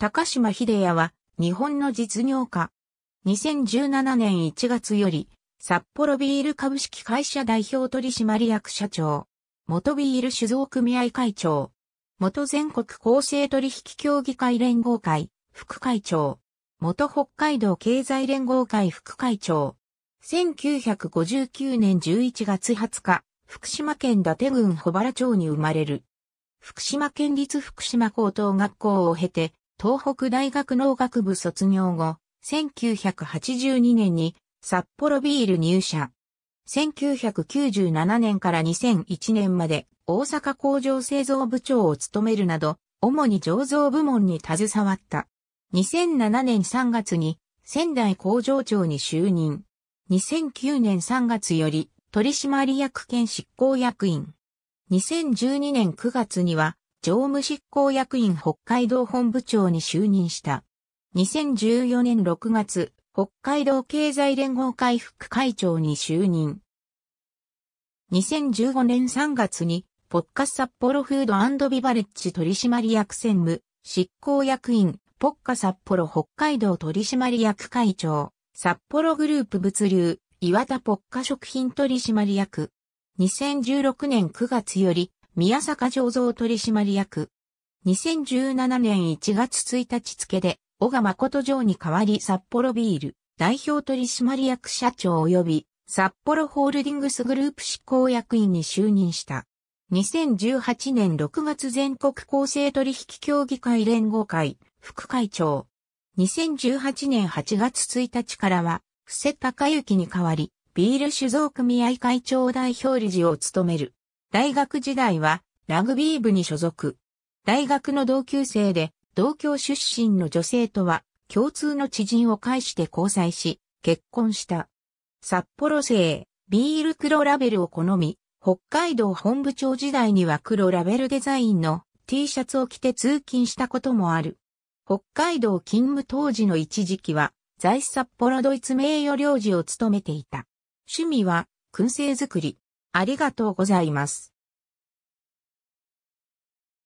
高島秀也は日本の実業家。2017年1月より札幌ビール株式会社代表取締役社長。元ビール酒造組合会長。元全国公正取引協議会連合会副会長。元北海道経済連合会副会長。1959年11月20日、福島県伊達郡保原町に生まれる。福島県立福島高等学校を経て、東北大学農学部卒業後、1982年に札幌ビール入社。1997年から2001年まで大阪工場製造部長を務めるなど、主に醸造部門に携わった。2007年3月に仙台工場長に就任。2009年3月より取締役兼執行役員。2012年9月には常務執行役員北海道本部長に就任した。2014年6月、北海道経済連合会副会長に就任。2015年3月に、ポッカス札幌フードビバレッジ取締役専務、執行役員、ポッカ札幌北海道取締役会長、札幌グループ物流、岩田ポッカ食品取締役。2016年9月より、宮坂醸造取締役。2017年1月1日付で、小賀誠城に代わり札幌ビール、代表取締役社長及び、札幌ホールディングスグループ執行役員に就任した。2018年6月全国公正取引協議会連合会、副会長。2018年8月1日からは、布施隆之に代わり、ビール酒造組合会長代表理事を務める。大学時代はラグビー部に所属。大学の同級生で、同郷出身の女性とは共通の知人を介して交際し、結婚した。札幌製、ビール黒ラベルを好み、北海道本部長時代には黒ラベルデザインの T シャツを着て通勤したこともある。北海道勤務当時の一時期は、在札幌ドイツ名誉領事を務めていた。趣味は、燻製作り。ありがとうございます。